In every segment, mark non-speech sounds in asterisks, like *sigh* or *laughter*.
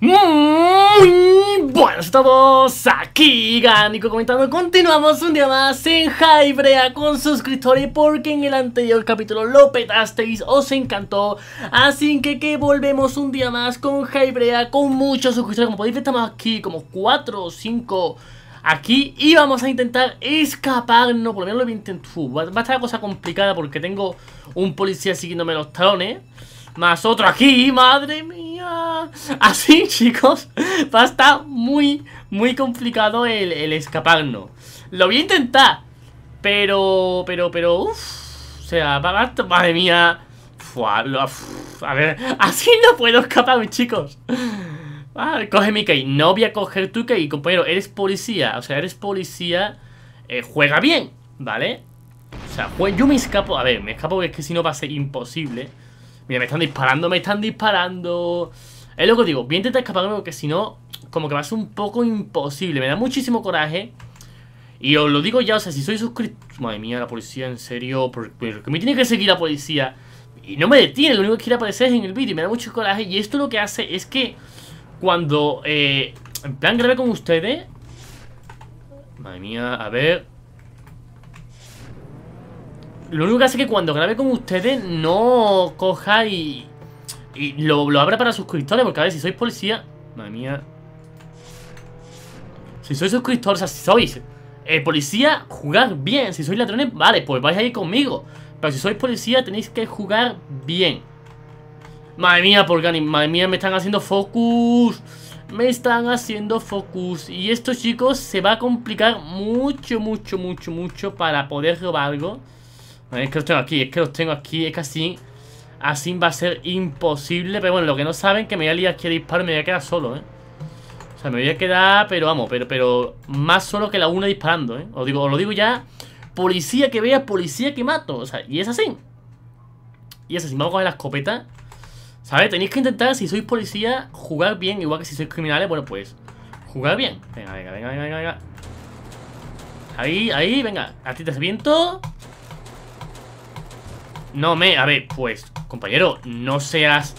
Muy bueno, estamos aquí Ganico comentando Continuamos un día más en Hybrea con suscriptores Porque en el anterior capítulo lo petasteis, os encantó Así que que volvemos un día más con Hybrea con muchos suscriptores Como podéis ver estamos aquí como 4 o 5 aquí Y vamos a intentar escapar, no, por lo menos lo voy a Va a estar la cosa complicada porque tengo un policía siguiéndome los talones Más otro aquí, madre mía *laughs* Así, chicos, va a estar muy, muy complicado el, el escaparnos. Lo voy a intentar, pero, pero, pero, uff. O sea, va madre mía. a ver, *laughs* así no puedo escaparme, chicos. Vale, ah, coge mi key. No voy a coger tu key, compañero. Eres policía. O sea, eres policía. Eh, juega bien, ¿vale? O sea, yo me escapo. A ver, me escapo porque es que si no va a ser imposible. Mira, me están disparando, me están disparando. Es lo que digo, voy a intentar escaparme porque si no, como que va a ser un poco imposible. Me da muchísimo coraje. Y os lo digo ya, o sea, si soy suscriptor... Madre mía, la policía, en serio, porque me tiene que seguir la policía. Y no me detiene, lo único que quiere aparecer es en el vídeo y me da mucho coraje. Y esto lo que hace es que cuando, eh, en plan grave con ustedes... Madre mía, a ver... Lo único que hace es que cuando grabe con ustedes no coja y, y lo, lo abra para suscriptores. Porque a ver, si sois policía... Madre mía. Si sois suscriptores, o sea, si sois eh, policía, jugar bien. Si sois ladrones, vale, pues vais a ir conmigo. Pero si sois policía, tenéis que jugar bien. Madre mía, Polgani, madre mía, me están haciendo focus. Me están haciendo focus. Y esto, chicos, se va a complicar mucho, mucho, mucho, mucho para poder robar algo. Es que los tengo aquí, es que los tengo aquí, es que así, así va a ser imposible. Pero bueno, lo que no saben que me voy a liar aquí a disparar me voy a quedar solo, ¿eh? O sea, me voy a quedar, pero vamos, pero, pero más solo que la una disparando, ¿eh? Os, digo, lo digo ya, policía que vea, policía que mato. O sea, y es así. Y es así, vamos a coger la escopeta. ¿Sabes? Tenéis que intentar, si sois policía, jugar bien, igual que si sois criminales, bueno, pues, jugar bien. Venga, venga, venga, venga, venga. Ahí, ahí, venga. A ti te viento. No me... A ver, pues, compañero, no seas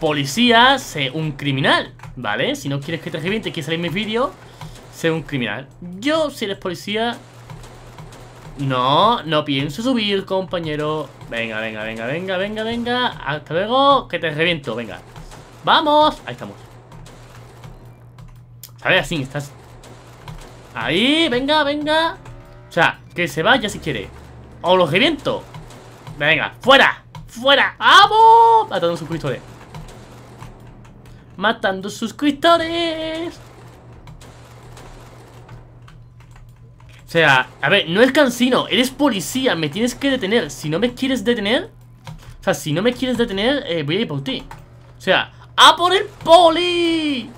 policía, sé un criminal, ¿vale? Si no quieres que te reviente, quieres salir mis vídeos, sé un criminal. Yo, si eres policía... No, no pienso subir, compañero. Venga, venga, venga, venga, venga, venga. Hasta luego, que te reviento, venga. ¡Vamos! Ahí estamos. ¿Sabes? Así, estás... Ahí, venga, venga. O sea, que se vaya si quiere. O lo reviento. Venga, fuera, fuera ¡Vamos! Ah, Matando suscriptores Matando suscriptores O sea, a ver, no es cansino Eres policía, me tienes que detener Si no me quieres detener O sea, si no me quieres detener, eh, voy a ir por ti O sea, ¡a por el poli!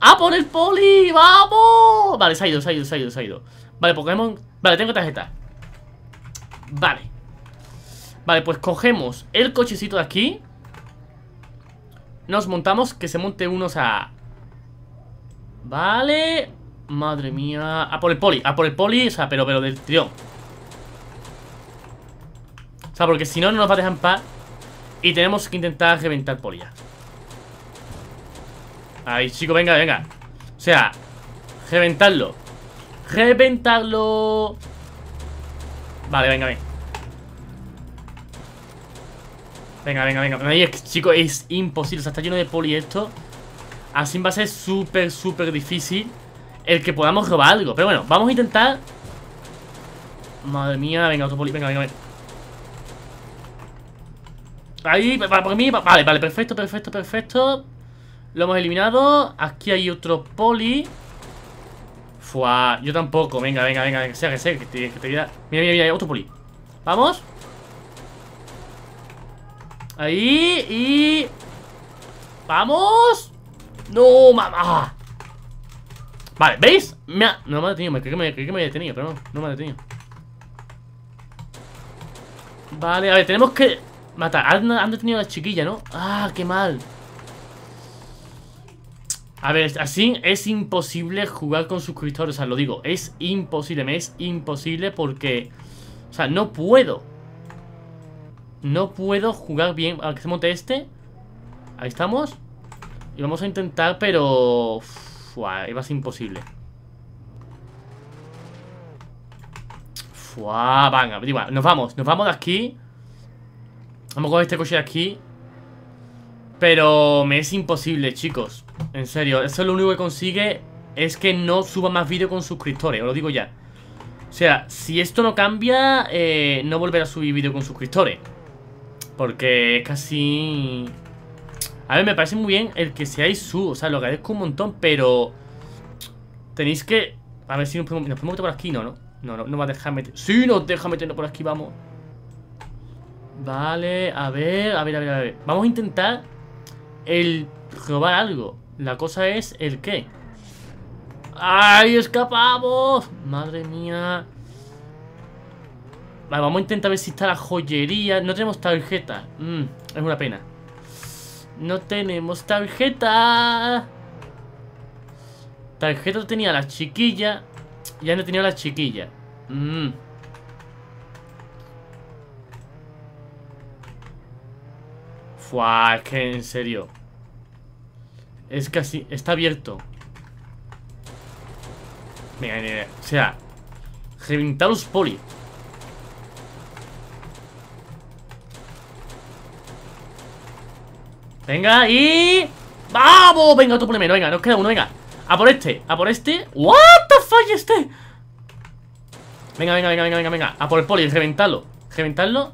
¡A por el poli! ¡Vamos! Vale, se ha ido, se ha ido, se ha ido, se ha ido Vale, Pokémon... Vale, tengo tarjeta Vale Vale, pues cogemos el cochecito de aquí Nos montamos, que se monte o sea Vale Madre mía A por el poli, a por el poli, o sea, pero, pero del trión O sea, porque si no, no nos va a dejar en paz Y tenemos que intentar reventar poli ya Ay, chico, venga, venga O sea, reventarlo Reventarlo Vale, venga, venga Venga, venga, venga. Es, chicos, es imposible. O sea, está lleno de poli esto. Así va a ser súper, súper difícil el que podamos robar algo. Pero bueno, vamos a intentar... Madre mía, venga, otro poli. Venga, venga, venga. Ahí, para, por mí. Vale, vale, perfecto, perfecto, perfecto. Lo hemos eliminado. Aquí hay otro poli. Fua, yo tampoco. Venga, venga, venga, que sea, que sea, que te, que Mira, mira, mira, otro poli. Vamos. Ahí y... ¡Vamos! ¡No, mamá! Vale, ¿veis? Me ha... No me ha detenido, me que me, creí que pero no, no me ha detenido Vale, a ver, tenemos que matar han detenido a la chiquilla, ¿no? ¡Ah, qué mal! A ver, así es imposible jugar con suscriptores, o sea, lo digo, es imposible, me es imposible porque... O sea, no puedo no puedo jugar bien. Al que se monte este. Ahí estamos. Y vamos a intentar, pero... es va a ser imposible. vanga. venga, igual, nos vamos. Nos vamos de aquí. Vamos a coger este coche de aquí. Pero me es imposible, chicos. En serio, eso es lo único que consigue es que no suba más vídeo con suscriptores, os lo digo ya. O sea, si esto no cambia, eh, no volverá a subir vídeo con suscriptores. Porque es casi... A ver, me parece muy bien el que seáis su. O sea, lo agradezco un montón, pero... Tenéis que... A ver si nos podemos, nos podemos meter por aquí, no, ¿no? No, no, no va a dejar meter... ¡Sí, nos deja meternos por aquí, vamos! Vale, a ver, a ver, a ver, a ver. Vamos a intentar el robar algo. La cosa es el qué. ¡Ay, escapamos! Madre mía. Vale, vamos a intentar ver si está la joyería. No tenemos tarjeta. Mm, es una pena. No tenemos tarjeta. Tarjeta tenía la chiquilla. Ya no tenía la chiquilla. Mm. Fua, es que en serio. Es casi. Está abierto. Venga, O sea, reventar los poli. Venga, y... ¡Vamos! Venga, otro primero, venga, nos queda uno, venga A por este, a por este ¡What the fuck este! Venga, venga, venga, venga, venga, venga A por el poli, reventarlo Reventarlo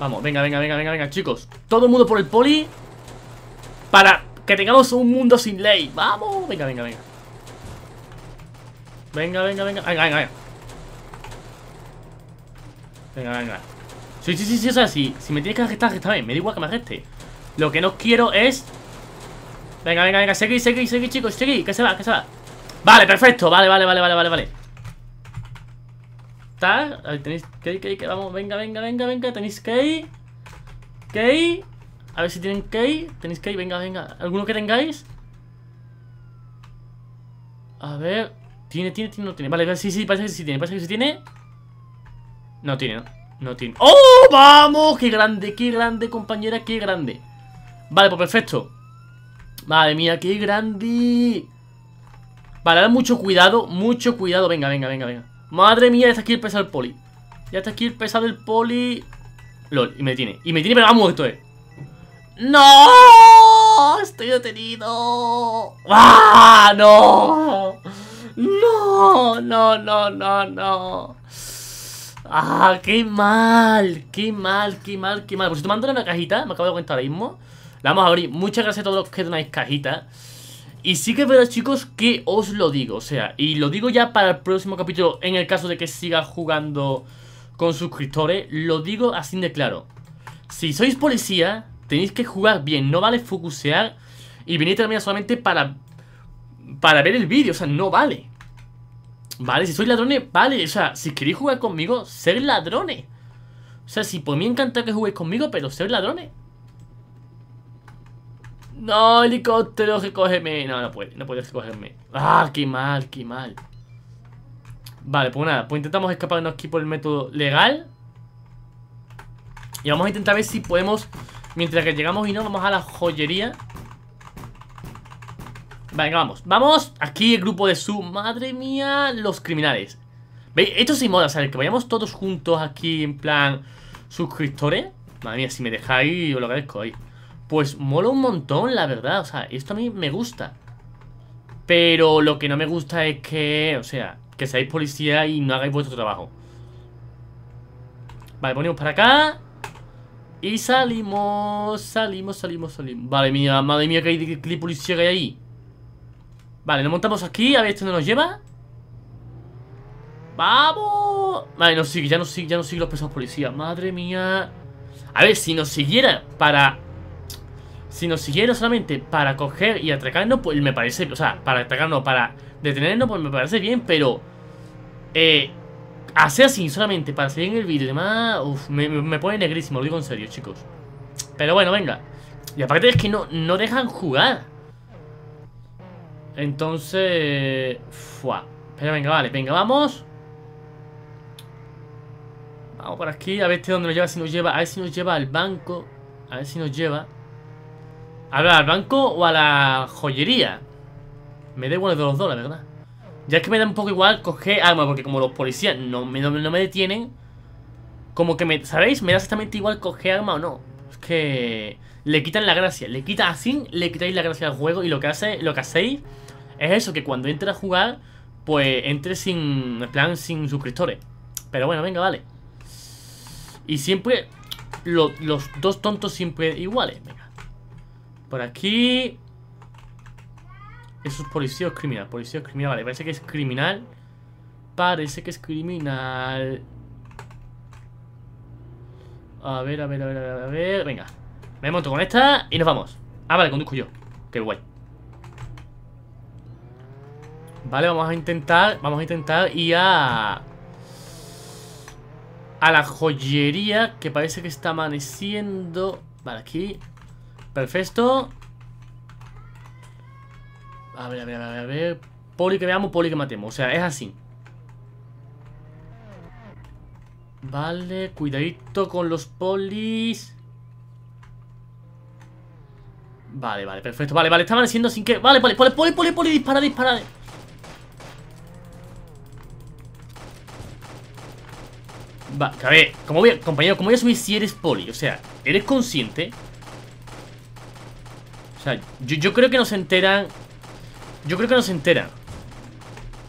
Vamos, venga, venga, venga, venga, venga, chicos Todo el mundo por el poli Para que tengamos un mundo sin ley Vamos, venga, venga, venga Venga, venga, venga Venga, venga, venga Venga, venga Sí, sí, sí, sí, o sea, si, si me tienes que arrestar, bien Me da igual que me arreste Lo que no quiero es... Venga, venga, venga, seguí, seguí, seguí, chicos, seguí Que se va, que se va Vale, perfecto, vale, vale, vale, vale, vale, vale está ahí tenéis que ir, que ir, que vamos Venga, venga, venga, venga, tenéis que ir Que ir A ver si tienen que ir, tenéis que ir, venga, venga ¿Alguno que tengáis? A ver... Tiene, tiene, tiene, no tiene Vale, sí, sí, parece que sí tiene, parece que sí tiene No tiene, no no tiene... ¡Oh, vamos! ¡Qué grande, qué grande, compañera, qué grande! Vale, pues perfecto Madre mía, qué grande Vale, ahora mucho cuidado, mucho cuidado Venga, venga, venga, venga Madre mía, ya está aquí el pesado del poli Ya está aquí el pesado del poli LOL, y me tiene, y me tiene, pero ha muerto, eh ¡No! Estoy detenido ¡Ah! ¡No! ¡No! ¡No, no, no, no! ¡Ah, qué mal! ¡Qué mal, qué mal, qué mal! Pues estoy tomando una cajita, me acabo de contar ahora mismo. La vamos a abrir. Muchas gracias a todos los que donáis cajita Y sí que es verdad, chicos, que os lo digo. O sea, y lo digo ya para el próximo capítulo, en el caso de que siga jugando con suscriptores. Lo digo así de claro. Si sois policía, tenéis que jugar bien. No vale focusear y venir también solamente para, para ver el vídeo. O sea, no vale. Vale, si sois ladrones, vale. O sea, si queréis jugar conmigo, ser ladrones. O sea, si por mí encanta que juguéis conmigo, pero ser ladrones. No, helicóptero, recógeme. No, no puede, no puedes recogerme. Ah, qué mal, qué mal. Vale, pues nada, pues intentamos escaparnos aquí por el método legal. Y vamos a intentar ver si podemos, mientras que llegamos y no, vamos a la joyería. Venga, vamos. Vamos. Aquí el grupo de su... Madre mía, los criminales. ¿Veis? Esto sí moda. O sea, que vayamos todos juntos aquí en plan... Suscriptores. Madre mía, si me dejáis, os lo agradezco ahí. Pues mola un montón, la verdad. O sea, esto a mí me gusta. Pero lo que no me gusta es que... O sea, que seáis policía y no hagáis vuestro trabajo. Vale, ponemos para acá. Y salimos, salimos, salimos, salimos. Vale, mía, madre mía, que hay policía que hay ahí. Vale, nos montamos aquí, a ver esto no nos lleva ¡Vamos! Vale, sigue, ya no sigue, ya no sigue los pesados policías Madre mía A ver, si nos siguiera para... Si nos siguiera solamente para coger y atracarnos Pues me parece, o sea, para atracarnos, para detenernos Pues me parece bien, pero... Eh... Hacer así solamente para seguir en el vídeo y demás Uf, me, pone negrísimo, lo digo en serio, chicos Pero bueno, venga Y aparte es que no, no dejan jugar entonces... Fua. Pero venga, vale, venga, vamos. Vamos por aquí, a ver este dónde nos lleva, si nos lleva, a ver si nos lleva al banco. A ver si nos lleva. A ver, al banco o a la joyería. Me da igual de los dólares, ¿verdad? Ya es que me da un poco igual coger arma porque como los policías no me, no me detienen, como que me, ¿sabéis? Me da exactamente igual coger arma o no. Es que le quitan la gracia. Le quita así, le quitáis la gracia al juego. Y lo que hace, lo que hacéis es eso, que cuando entre a jugar, pues entre sin. plan, sin suscriptores. Pero bueno, venga, vale. Y siempre. los dos tontos siempre iguales. Venga. Por aquí. Esos policías criminal. criminal, vale. Parece que es criminal. Parece que es criminal. a ver, a ver, a ver, a ver. Venga. Me monto con esta y nos vamos. Ah, vale, conduzco yo. Qué guay. Vale, vamos a intentar... Vamos a intentar ir a... A la joyería que parece que está amaneciendo. Vale, aquí. Perfecto. A ver, a ver, a ver, a ver. Poli que veamos, poli que matemos. O sea, es así. Vale, cuidadito con los polis. Vale, vale, perfecto. Vale, vale, está haciendo sin que... Vale, vale, poli, poli, poli, poli dispara, dispara. Va, a ver, voy a, compañero, como voy a subir si eres poli? O sea, ¿eres consciente? O sea, yo, yo creo que nos enteran... Yo creo que nos enteran.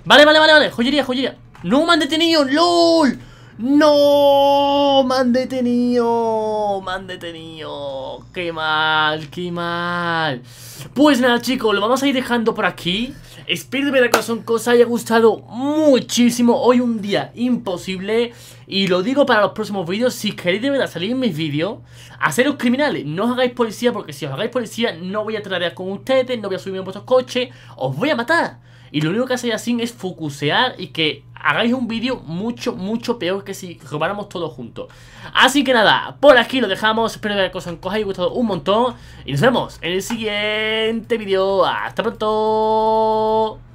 Vale, vale, vale, vale, joyería, joyería. ¡No, me han detenido! ¡LOL! ¡No! ¡Me han detenido! ¡Me detenido! ¡Qué mal! ¡Qué mal! Pues nada, chicos, lo vamos a ir dejando por aquí. Espero de la corazón que os haya gustado muchísimo. Hoy un día imposible. Y lo digo para los próximos vídeos. Si queréis de verdad salir en mis vídeos, haceros criminales. No os hagáis policía porque si os hagáis policía no voy a tratar con ustedes, no voy a subir en vuestros coches. Os voy a matar. Y lo único que hacéis así es focusear y que hagáis un vídeo mucho, mucho peor que si robáramos todo juntos. Así que nada, por aquí lo dejamos. Espero que la cosa os haya gustado un montón. Y nos vemos en el siguiente vídeo. ¡Hasta pronto!